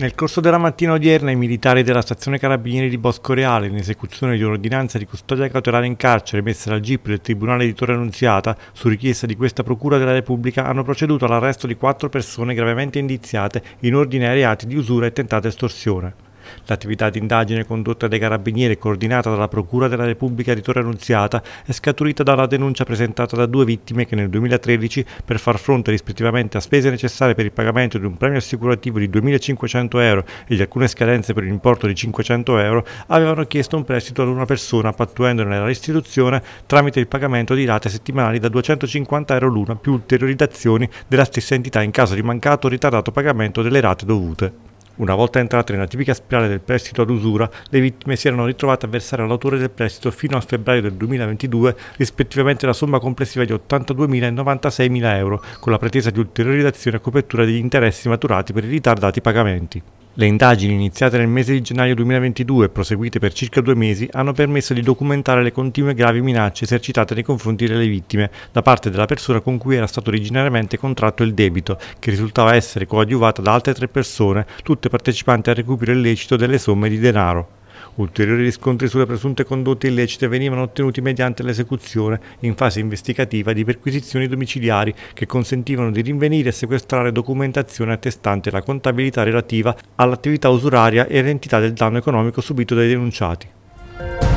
Nel corso della mattina odierna i militari della stazione Carabinieri di Bosco Reale, in esecuzione di un'ordinanza di custodia cautelare in carcere messa dal GIP del Tribunale di Torre Annunziata, su richiesta di questa Procura della Repubblica, hanno proceduto all'arresto di quattro persone gravemente indiziate in ordine ai reati di usura e tentata estorsione. L'attività di indagine condotta dai carabinieri e coordinata dalla Procura della Repubblica di Torre Annunziata è scaturita dalla denuncia presentata da due vittime che nel 2013, per far fronte rispettivamente a spese necessarie per il pagamento di un premio assicurativo di 2.500 euro e di alcune scadenze per un importo di 500 euro, avevano chiesto un prestito ad una persona pattuendone la restituzione tramite il pagamento di rate settimanali da 250 euro l'una più ulteriori dazioni della stessa entità in caso di mancato o ritardato pagamento delle rate dovute. Una volta entrate nella tipica spirale del prestito ad usura, le vittime si erano ritrovate a versare all'autore del prestito fino a febbraio del 2022 rispettivamente la somma complessiva di 82.000 e 96.000 euro, con la pretesa di ulteriori dazioni a copertura degli interessi maturati per i ritardati pagamenti. Le indagini iniziate nel mese di gennaio 2022 e proseguite per circa due mesi hanno permesso di documentare le continue gravi minacce esercitate nei confronti delle vittime da parte della persona con cui era stato originariamente contratto il debito, che risultava essere coadiuvata da altre tre persone, tutte partecipanti al recupero illecito delle somme di denaro. Ulteriori riscontri sulle presunte condotte illecite venivano ottenuti mediante l'esecuzione in fase investigativa di perquisizioni domiciliari che consentivano di rinvenire e sequestrare documentazione attestante la contabilità relativa all'attività usuraria e l'entità del danno economico subito dai denunciati.